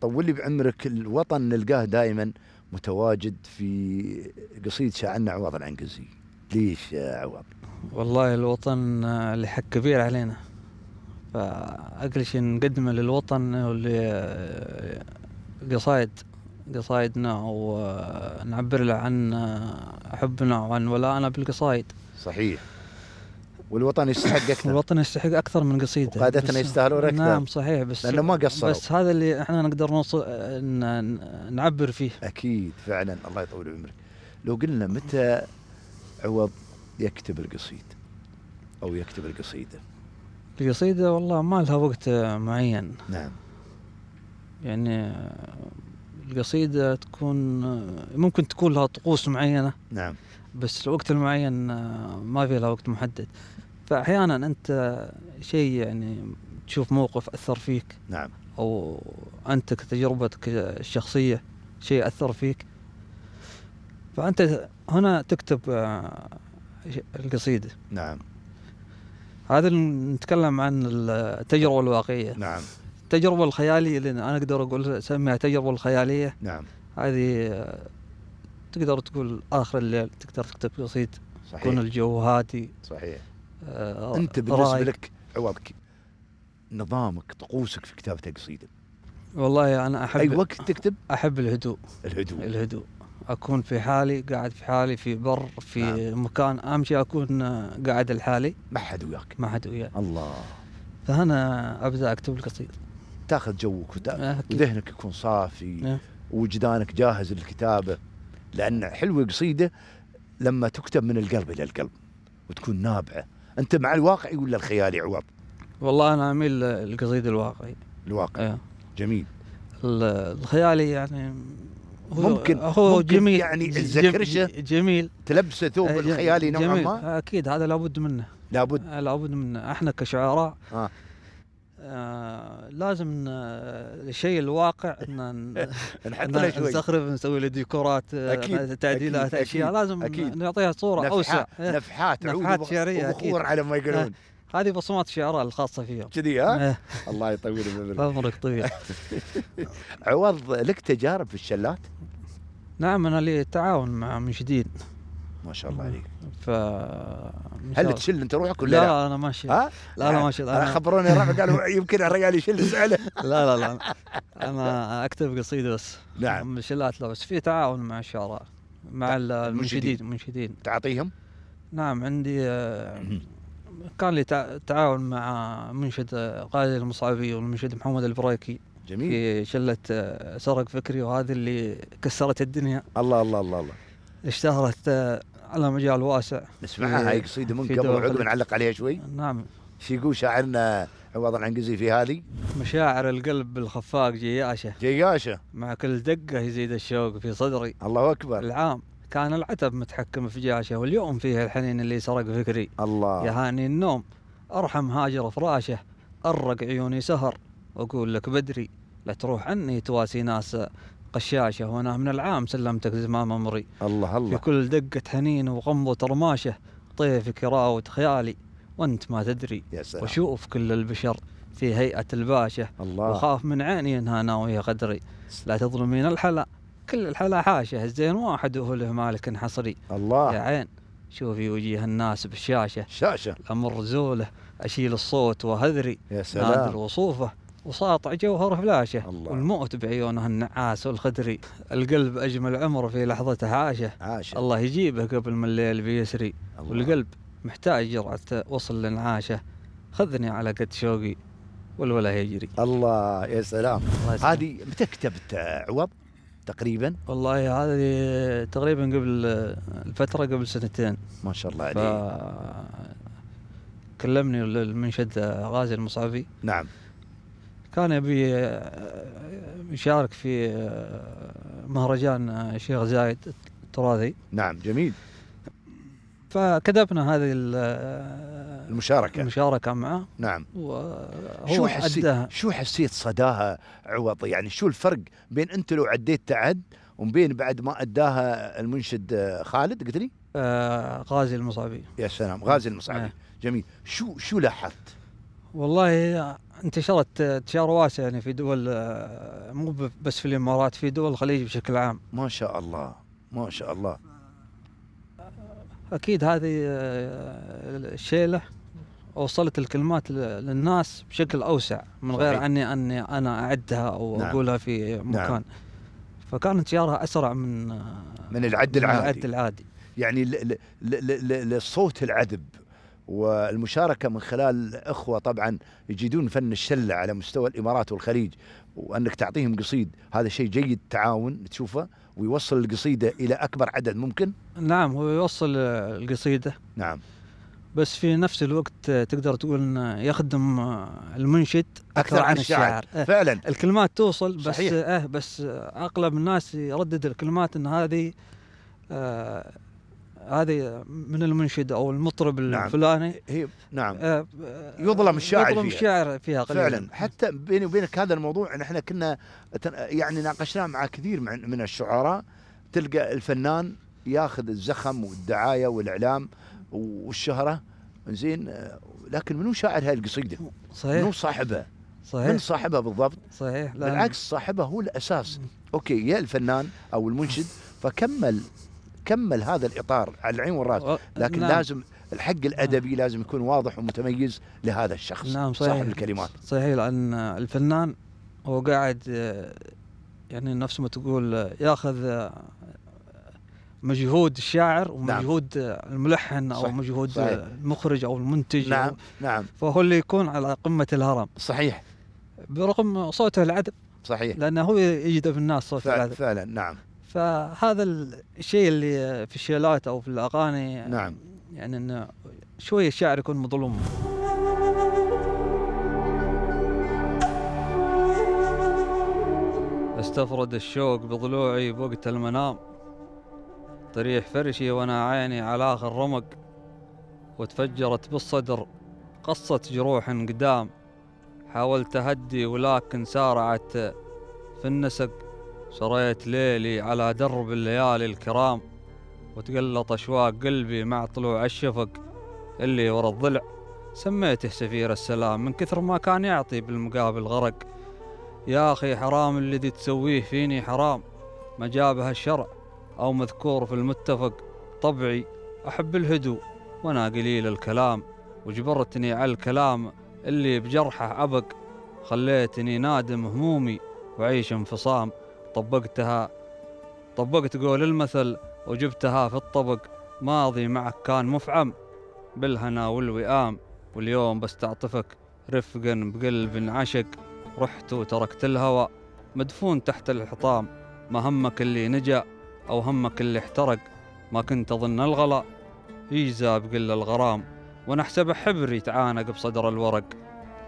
[SPEAKER 1] طول لي بعمرك الوطن نلقاه دائما متواجد في قصيد شاعرنا عوض العنقزي ليش يا عوض؟
[SPEAKER 2] والله الوطن اللي آه، حق كبير علينا فأقل شيء نقدمه للوطن واللي آه، قصايد قصايدنا ونعبر آه، له عن حبنا وعن ولائنا بالقصايد صحيح والوطن يستحق اكثر الوطن يستحق اكثر من قصيده قادتنا يستاهلون اكثر نعم صحيح بس لانه ما قصروا بس هذا اللي احنا نقدر نوصل نعبر فيه اكيد
[SPEAKER 1] فعلا الله يطول عمرك لو قلنا متى عوض يكتب القصيد او يكتب القصيده
[SPEAKER 2] القصيده والله ما لها وقت معين نعم يعني القصيده تكون ممكن تكون لها طقوس معينه نعم بس الوقت المعين ما في لها وقت محدد فاحيانا انت شيء يعني تشوف موقف اثر فيك نعم او انت كتجربتك الشخصيه شيء اثر فيك فانت هنا تكتب القصيدة نعم هذا نتكلم عن التجربة الواقعية نعم التجربة الخيالية اللي أنا أقدر أقول أسميها تجربة الخيالية نعم هذه تقدر تقول آخر الليل تقدر تكتب قصيده صحيح يكون الجو هادي صحيح آه أنت بالنسبة رايك.
[SPEAKER 1] لك عوضك نظامك طقوسك في كتابة القصيده
[SPEAKER 2] والله أنا أحب أي وقت تكتب أحب الهدوء الهدوء الهدوء اكون في حالي قاعد في حالي في بر في نعم. مكان امشي اكون آه، قاعد لحالي ما حد وياك ما حد وياك الله فانا ابدا اكتب القصيده
[SPEAKER 1] تاخذ جوك وذهنك آه، يكون صافي آه. وجدانك جاهز للكتابه لان حلوه قصيده لما تكتب من القلب الى القلب وتكون نابعه انت مع الواقعي ولا الخيالي عوض
[SPEAKER 2] والله انا اميل للقصيده الواقعي الواقعي آه. الواقع. جميل الخيالي يعني
[SPEAKER 1] ممكن هو ممكن جميل يعني الزكرشه
[SPEAKER 2] جميل تلبسه ثوب آه، الخيالي نوعا ما آه، اكيد هذا لابد منه لابد آه، لابد منه احنا كشعراء آه. آه لازم الشيء الواقع ان (laughs) نحط شوي نستخرب نسوي له ديكورات أكيد تعديلات أكيد اشياء لازم أكيد نعطيها صوره نفحات اوسع نفحات نفحات شعريه اكيد على ما يقولون آه هذه بصمات شعراء الخاصه فيهم كذي ها؟ (laughs) إيه. الله يطول بعمرك (laughs) عمرك طويل
[SPEAKER 1] (laughs) عوض لك تجارب في الشلات؟
[SPEAKER 2] نعم انا لي تعاون مع منشدين ما شاء الله عليك ف هل تشل انت روحك ولا لا؟ لا انا ماشي ها؟ لا انا ماشي انا خبروني راح قالوا يمكن الرجال يشل اساله لا لا لا انا اكتب قصيده بس نعم شلات لا بس في تعاون مع الشعراء مع المنشدين المنشدين تعطيهم؟ نعم عندي آه، (clears throat) كان لي تعاون مع منشد قائد المصعبي والمنشد محمد البريكي جميل في شله آه، سرق فكري وهذه اللي كسرت الدنيا الله الله الله الله اشتهرت آه، على مجال واسع نسمعها هاي قصيده من قبل عقب نعلق
[SPEAKER 1] عليها شوي نعم ايش يقول شاعرنا عوض العنقزي في هذه
[SPEAKER 2] مشاعر القلب الخفاق جياشة جياشة مع كل دقة يزيد الشوق في صدري الله أكبر العام كان العتب متحكم في جاشه واليوم فيه الحنين اللي سرق فكري الله يهاني النوم ارحم هاجر فراشه ارق عيوني سهر واقول لك بدري لا تروح عني تواسي ناس قشاشه وانا من العام سلمتك زمام امري الله الله في كل دقه حنين وغمضه رماشه طيفك يراود خيالي وانت ما تدري يا سلام. وشوف كل البشر في هيئه الباشا الله وخاف من عيني انها ناويه قدري لا تظلمين الحلا كل الحلا حاشة الزين واحد وهو له مالك حصري الله يا عين شوفي وجيه الناس بالشاشة شاشة الأمر زولة أشيل الصوت وهذري يا سلام نادر وصوفه وساطع جوهر فلاشة الله. والموت بعيونه النعاس والخدري القلب أجمل عمر في لحظته عاشه عاشه الله يجيبه قبل ما الليل بيسري الله. والقلب محتاج جرعة وصل لنعاشه خذني على قد شوقي والولا يجري الله يا سلام هذه متى كتبت عوض؟ تقريبا؟ والله هذه تقريبا قبل الفترة قبل سنتين ما شاء الله عليك كلمني المنشد غازي المصعبي نعم كان يبي يشارك في مهرجان الشيخ زايد التراثي نعم جميل فكتبنا هذه المشاركة المشاركة معه نعم شو حسيت شو حسيت
[SPEAKER 1] صداها عوض يعني شو الفرق بين انت لو عديت تعد وبين بعد ما اداها المنشد خالد قلت لي؟ آه غازي المصعبي يا سلام غازي المصعبي آه. نعم. جميل شو شو لاحظت؟
[SPEAKER 2] والله انتشرت انتشار واسع يعني في دول آه، مو بس في الامارات في دول الخليج بشكل عام ما شاء الله ما شاء الله اكيد هذه آه، الشيله وصلت الكلمات للناس بشكل اوسع من غير صحيح. اني اني انا اعدها او نعم. اقولها في نعم. مكان نعم. فكانت زياره اسرع من آه، من العد العادي من العد العادي
[SPEAKER 1] يعني الصوت العذب والمشاركه من خلال اخوه طبعا يجيدون فن الشله على مستوى الامارات والخليج وانك تعطيهم قصيد هذا شيء جيد تعاون تشوفه ويوصل القصيده الى اكبر عدد ممكن
[SPEAKER 2] نعم هو يوصل القصيده نعم بس في نفس الوقت تقدر تقول انه يخدم المنشد اكثر, أكثر عن الشاعر أه، فعلا الكلمات توصل بس صحيح. اه بس اغلب الناس يردد الكلمات ان هذه آه هذه من المنشد او المطرب نعم. الفلاني هي نعم آه، يظلم الشاعر يظلم فيها. الشاعر فيها قليلا فعلا
[SPEAKER 1] حتى بيني وبينك هذا الموضوع احنا كنا يعني ناقشناه مع كثير من الشعراء تلقى الفنان ياخذ الزخم والدعايه والاعلام والشهره زين لكن منو شاعر هاي القصيده؟ صحيح منو صاحبها؟ صحيح من صاحبها بالضبط؟ صحيح بالعكس صاحبها هو الاساس اوكي يا الفنان او المنشد فكمل كمل هذا الاطار على العين والراس لكن نعم. لازم الحق الادبي نعم. لازم يكون واضح ومتميز لهذا الشخص نعم صحيح صاحب الكلمات
[SPEAKER 2] صحيح لان الفنان هو قاعد يعني نفس ما تقول ياخذ مجهود الشاعر نعم. ومجهود نعم. الملحن او صحيح. مجهود صحيح. المخرج او المنتج نعم أو نعم فهو اللي يكون على قمه الهرم صحيح برغم صوته العذب صحيح لانه هو يجذب الناس صوته فعلا العذب فعلا نعم فهذا الشيء اللي في الشيلات او في الاغاني نعم يعني انه شويه الشاعر يكون مظلوم استفرد الشوق بضلوعي بوقت المنام طريح فرشي وانا عيني على اخر رمق وتفجرت بالصدر قصة جروح قدام حاولت اهدي ولكن سارعت في النسق سريت ليلي على درب الليالي الكرام وتقلط أشواق قلبي مع طلوع الشفق اللي ورا الضلع سميته سفير السلام من كثر ما كان يعطي بالمقابل غرق يا أخي حرام الذي تسويه فيني حرام ما جابها الشرع أو مذكور في المتفق طبعي أحب الهدوء وأنا قليل الكلام وجبرتني على الكلام اللي بجرحه أبق خليتني نادم همومي وعيش انفصام طبقتها طبقت قول المثل وجبتها في الطبق ماضي معك كان مفعم بالهنا والوئام واليوم بستعطفك رفقا بقلب عشق رحت وتركت الهوى مدفون تحت الحطام ما همك اللي نجا أو همك اللي احترق ما كنت أظن الغلا يجزى بقل الغرام وأنا أحسب حبر يتعانق بصدر الورق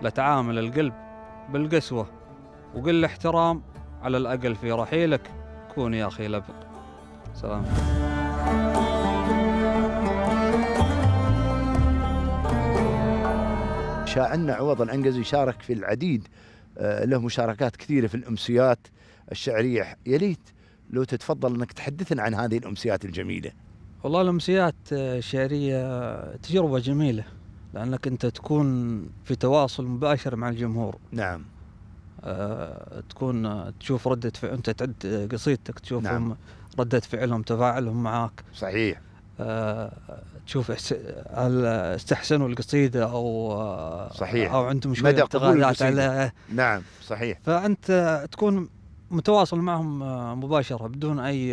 [SPEAKER 2] لا تعامل القلب بالقسوة وقل احترام على الأقل في رحيلك كون يا أخي لبق سلام
[SPEAKER 1] شاعرنا عوض العنقزي شارك في العديد آه، له مشاركات كثيرة في الأمسيات الشعرية يليت لو تتفضل أنك تحدثنا عن هذه الأمسيات الجميلة
[SPEAKER 2] والله الأمسيات آه، الشعرية تجربة جميلة لأنك أنت تكون في تواصل مباشر مع الجمهور نعم آه، تكون تشوف ردة فعل انت تعد قصيدتك تشوفهم نعم. ردة فعلهم تفاعلهم معك صحيح آه، تشوف هل استحسنوا القصيده او آه، صحيح او عندهم شويه اعتراضات على نعم صحيح فانت تكون متواصل معهم مباشره بدون اي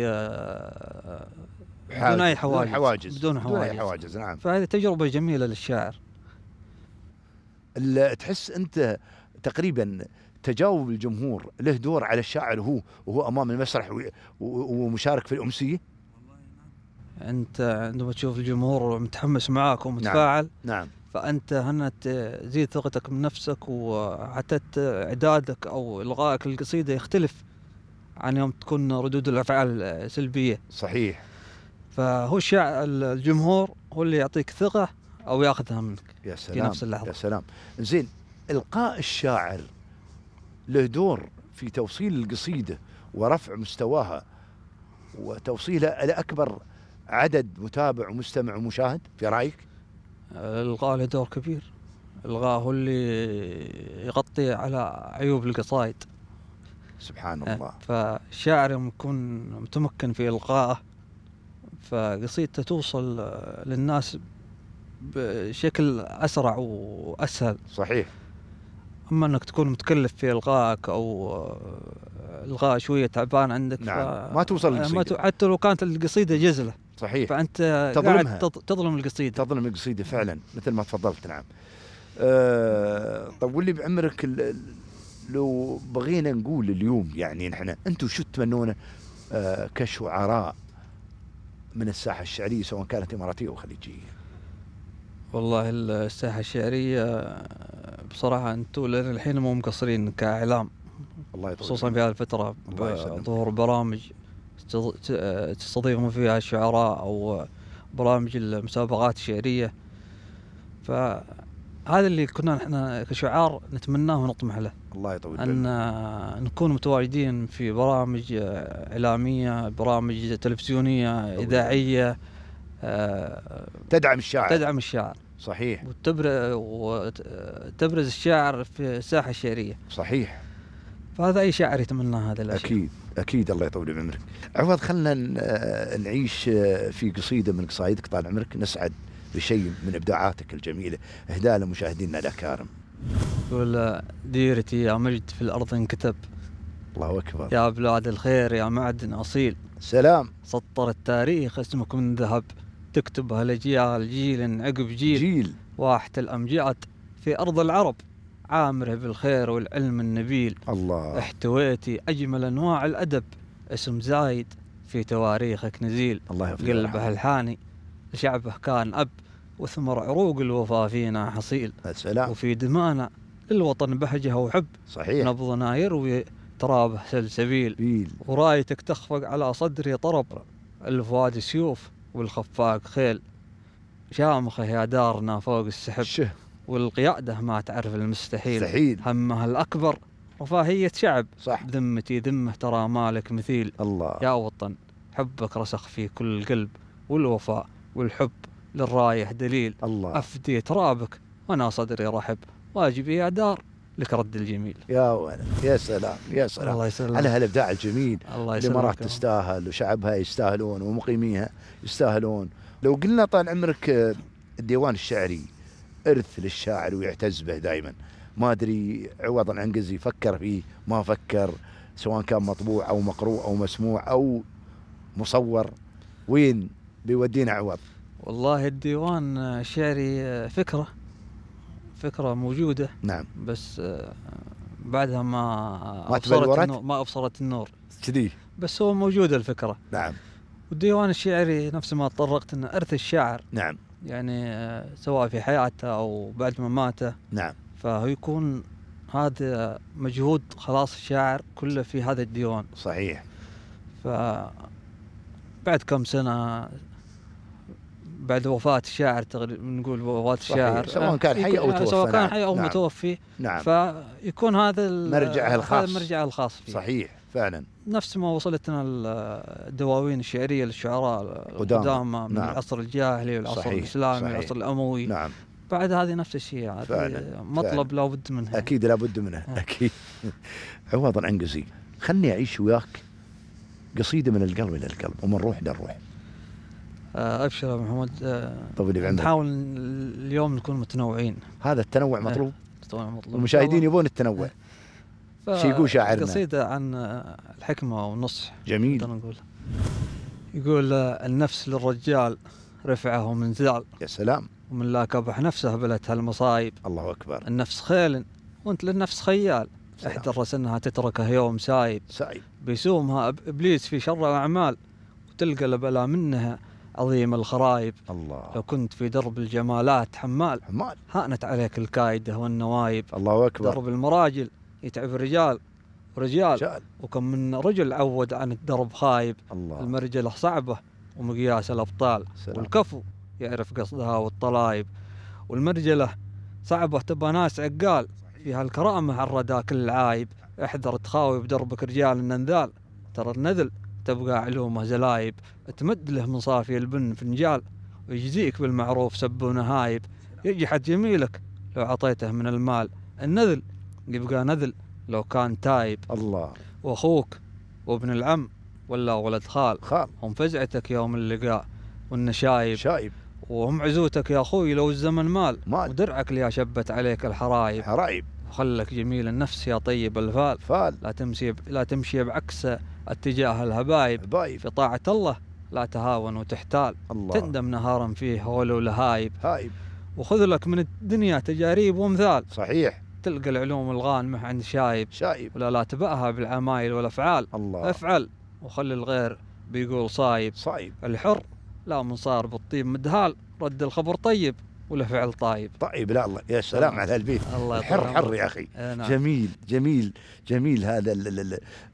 [SPEAKER 2] بدون اي حواجز بدون حواجز بدون, حواجز. بدون اي حواجز نعم فهذه تجربه جميله
[SPEAKER 1] للشاعر تحس انت تقريبا تجاوب الجمهور له دور على الشاعر هو وهو امام المسرح ومشارك في الامسيه
[SPEAKER 2] يعني انت عندما تشوف الجمهور متحمس معاك نعم. ومتفاعل نعم, نعم. فانت هنا تزيد ثقتك من نفسك وحتى اعدادك او الغائك للقصيده يختلف عن يوم تكون ردود الافعال سلبيه صحيح فهو الشاعر الجمهور هو اللي يعطيك ثقه او ياخذها منك يا سلام في نفس اللحظه يا سلام زين القاء الشاعر
[SPEAKER 1] له دور في توصيل القصيدة ورفع مستواها وتوصيلها لأكبر عدد متابع ومستمع ومشاهد في رأيك؟
[SPEAKER 2] الغاء له دور كبير الغاء هو اللي يغطي على عيوب القصائد سبحان أه، الله فالشاعر يكون متمكن في إلقائه فقصيدته توصل للناس بشكل أسرع وأسهل صحيح اما انك تكون متكلف في الغائك او آه، الغاء شويه تعبان عندك نعم. ما توصل آه، ت... حتى لو كانت القصيده جزله صحيح فانت تظلمها تظلم القصيده تظلم القصيده فعلا مثل ما تفضلت نعم
[SPEAKER 1] أه طول طيب، واللي بعمرك لو بغينا نقول اليوم يعني نحن انتم شو تتمنونه أه كشعراء من الساحه الشعريه سواء كانت اماراتيه او خليجيه
[SPEAKER 2] والله الساحه الشعريه بصراحه انتم للحين مو مقصرين كاعلام الله يطول خصوصا في هذه الفتره ظهور برامج تستضيفون فيها الشعراء او برامج المسابقات الشعريه فهذا اللي كنا احنا كشعار نتمناه ونطمح له الله يطول ان نكون متواجدين في برامج اعلاميه برامج تلفزيونيه اذاعيه آه، تدعم الشاعر تدعم الشاعر صحيح وتبرز الشاعر في الساحه الشعريه صحيح
[SPEAKER 1] فهذا اي شاعر يتمنى هذا الاشياء اكيد اكيد الله يطول بعمرك عوض خلنا نعيش آه، في قصيده من قصايدك طال عمرك نسعد بشيء من ابداعاتك الجميله اهداء لمشاهدينا الاكارم
[SPEAKER 2] يقول آه، ديرتي يا مجد في الارض انكتب الله اكبر يا بلاد الخير يا معدن اصيل سلام سطر التاريخ اسمكم ذهب تكتبها لجيل جيل عقب جيل جيل واحة الأمجاد في أرض العرب عامرة بالخير والعلم النبيل الله احتويتي أجمل أنواع الأدب اسم زايد في تواريخك نزيل الله قلبه الحاني لشعبه كان أب وثمر عروق الوفا فينا حصيل السلام وفي دمانا الوطن بهجه وحب صحيح نبضنا يروي ترابه سلسبيل بيل. ورايتك تخفق على صدري طرب الفؤاد سيوف والخفاق خيل شامخه يا دارنا فوق السحب شه والقياده ما تعرف المستحيل مستحيل همها الاكبر وفاهية شعب صح ذمتي ذمه ترى مالك مثيل الله يا وطن حبك رسخ في كل قلب والوفاء والحب للرايه دليل الله افدي ترابك وانا صدري رحب واجبي يا دار لك رد الجميل
[SPEAKER 1] يا ولد يا سلام يا سلام الله يسلمك على هالابداع الجميل الله يسلمك الامارات تستاهل وشعبها يستاهلون ومقيميها يستاهلون لو قلنا طال عمرك آه، الديوان الشعري ارث للشاعر ويعتز به دائما ما ادري عوض العنقزي فكر فيه ما فكر سواء كان مطبوع او مقروء او مسموع او مصور
[SPEAKER 2] وين بيودينا عوض والله الديوان الشعري آه، آه، فكره فكره موجوده نعم بس آه، بعدها ما ما ابصرت ما ابصرت النور كذي بس هو موجوده الفكره نعم والديوان الشعري نفس ما تطرقت انه ارث الشاعر نعم يعني آه، سواء في حياته او بعد ما ماته نعم فهو يكون هذا مجهود خلاص الشاعر كله في هذا الديوان صحيح ف بعد كم سنه بعد وفاه الشاعر نقول وفاه الشاعر سواء آه، كان حي او توفى سواء كان نعم. حي او نعم. متوفي نعم فيكون هذا مرجعه الخاص هذا مرجعه الخاص فيه صحيح فعلا نفس ما وصلتنا الدواوين الشعريه للشعراء القدامى نعم. العصر الجاهلي والعصر صحيح. الاسلامي صحيح. والعصر الاموي نعم بعد هذه نفس الشيء فعلا. مطلب
[SPEAKER 1] لابد منه اكيد لابد منه آه. اكيد (laughs) عوض العنقزي خلني اعيش وياك قصيده من القلب الى القلب ومن روح
[SPEAKER 2] للروح آه، ابشر يا محمود آه، طب اللي نحاول اليوم نكون متنوعين هذا التنوع إيه، مطلوب التنوع مطلوب المشاهدين يبون التنوع إيه. شي يقول شاعرنا قصيده عن آه، الحكمه والنصح جميل نقول يقول النفس للرجال رفعه من زعل يا سلام ومن لا كبح نفسه بلتها المصايب الله اكبر النفس خيل وانت للنفس خيال سلام. احترس انها تتركه يوم سايب سايب بيسومها ابليس في شر الاعمال وتلقى البلا منها عظيم الخرايب الله لو كنت في درب الجمالات حمال حمال هانت عليك الكايدة والنوايب الله أكبر درب المراجل يتعب الرجال رجال شال. وكم من رجل عود عن الدرب خايب الله المرجلة صعبة ومقياس الأبطال سلام. والكفو يعرف قصدها والطلايب والمرجلة صعبة تبى ناس عقال فيها الكرامة عن كل عايب احذر تخاوي بدربك رجال النذال ترى النذل تبقى علومه زلايب تمد له من صافي البن فنجال ويجزيك بالمعروف سبونه هايب يجحد جميلك لو عطيته من المال النذل يبقى نذل لو كان تايب الله واخوك وابن العم ولا ولد خال خال هم فزعتك يوم اللقاء والنشايب شايب وهم عزوتك يا اخوي لو الزمن مال مال ودرعك ليا شبت عليك الحرايب حرايب وخلك جميل النفس يا طيب الفال فال لا تمشي لا تمشي بعكسه اتجاه الهبايب هبايب. في طاعة الله لا تهاون وتحتال الله. تندم نهارا فيه هول ولهايب هايب وخذ لك من الدنيا تجارب وامثال صحيح تلقى العلوم الغانمة عند شايب شايب ولا لا تبأها بالعمايل والأفعال الله افعل وخلي الغير بيقول صايب صايب الحر لا من صار بالطيب مدهال رد الخبر طيب ولا فعل طايب طيب لا الله يا سلام على البيت الله حر حر يا اخي نعم.
[SPEAKER 1] جميل جميل جميل هذا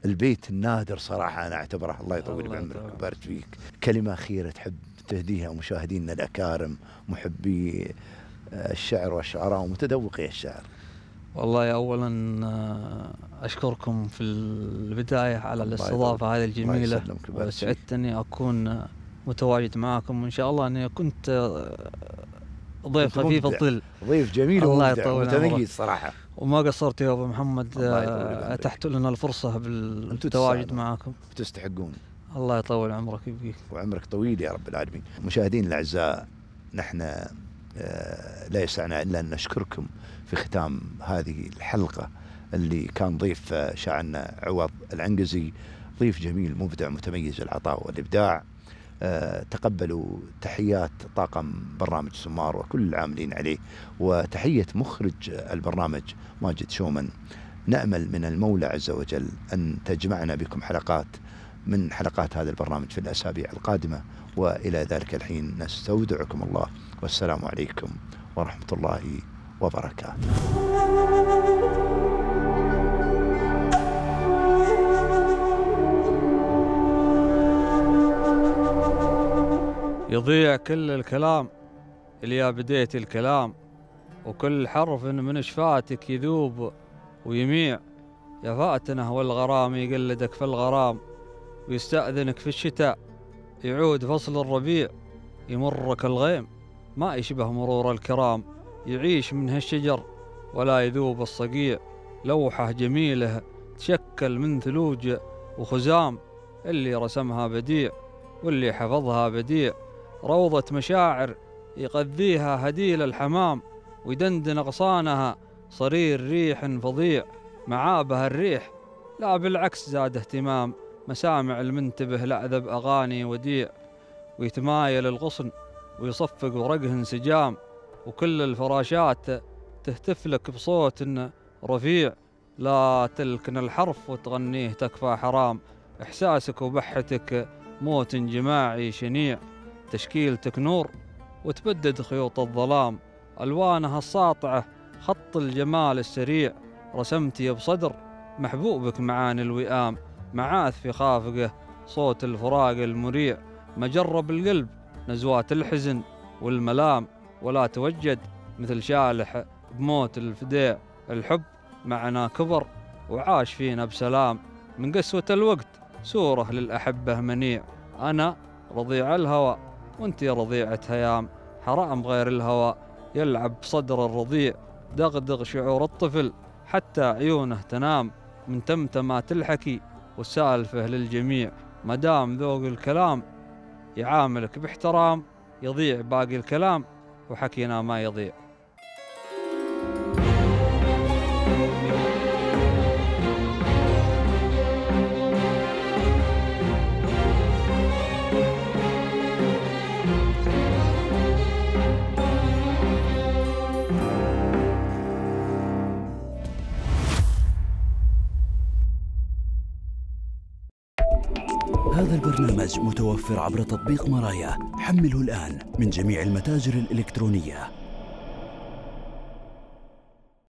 [SPEAKER 1] البيت النادر صراحه انا اعتبره الله يطول بعمرك ويبارك فيك كلمه اخيره تحب تهديها مشاهدينا الاكارم محبي الشعر والشعراء ومتذوقي الشعر
[SPEAKER 2] والله اولا آه، اشكركم في البدايه على الاستضافه هذه الجميله وسعدت اني اكون متواجد معكم وان شاء الله اني كنت آه، ضيف خفيف الظل ضيف جميل الله يطول متميز صراحه وما قصرت يا ابو محمد آه، اتحت لنا الفرصه بالتواجد معاكم تستحقون الله يطول عمرك يبقيك
[SPEAKER 1] وعمرك طويل يا رب العالمين مشاهدين الاعزاء نحن آه، لا يسعنا الا ان نشكركم في ختام هذه الحلقه اللي كان ضيف آه، شاعرنا عوض العنقزي ضيف جميل مبدع متميز العطاء والابداع آه، تقبلوا تحيات طاقم برنامج سمار وكل العاملين عليه وتحية مخرج البرنامج ماجد شومن نأمل من المولى عز وجل أن تجمعنا بكم حلقات من حلقات هذا البرنامج في الأسابيع القادمة وإلى ذلك الحين نستودعكم الله والسلام عليكم ورحمة الله وبركاته
[SPEAKER 2] يضيع كل الكلام اللي بديت الكلام وكل حرف من شفاتك يذوب ويميع يا فاتنه والغرام يقلدك في الغرام ويستأذنك في الشتاء يعود فصل الربيع يمرك الغيم ما يشبه مرور الكرام يعيش من هالشجر ولا يذوب الصقيع لوحة جميلة تشكل من ثلوج وخزام اللي رسمها بديع واللي حفظها بديع روضة مشاعر يقذيها هديل الحمام ويدندن أغصانها صرير ريح فظيع معابها الريح لا بالعكس زاد اهتمام مسامع المنتبه لأذب أغاني وديع ويتمايل الغصن ويصفق ورقه انسجام وكل الفراشات تهتف لك بصوت رفيع لا تلكن الحرف وتغنيه تكفى حرام إحساسك وبحتك موت جماعي شنيع تشكيل تكنور وتبدد خيوط الظلام ألوانها الساطعة خط الجمال السريع رسمتي بصدر محبوبك معاني الوئام معاث في خافقه صوت الفراق المريع مجرب القلب نزوات الحزن والملام ولا توجد مثل شالح بموت الفديع الحب معنا كبر وعاش فينا بسلام من قسوة الوقت سورة للأحبة منيع أنا رضيع الهوى وانت يا رضيعة هيام حرام غير الهوى يلعب بصدر الرضيع دغدغ شعور الطفل حتى عيونه تنام من تمتمة الحكي وسالفه للجميع مدام ذوق الكلام يعاملك باحترام يضيع باقي الكلام وحكينا ما يضيع
[SPEAKER 1] توفر عبر تطبيق مرايا حمله الآن من جميع المتاجر الإلكترونية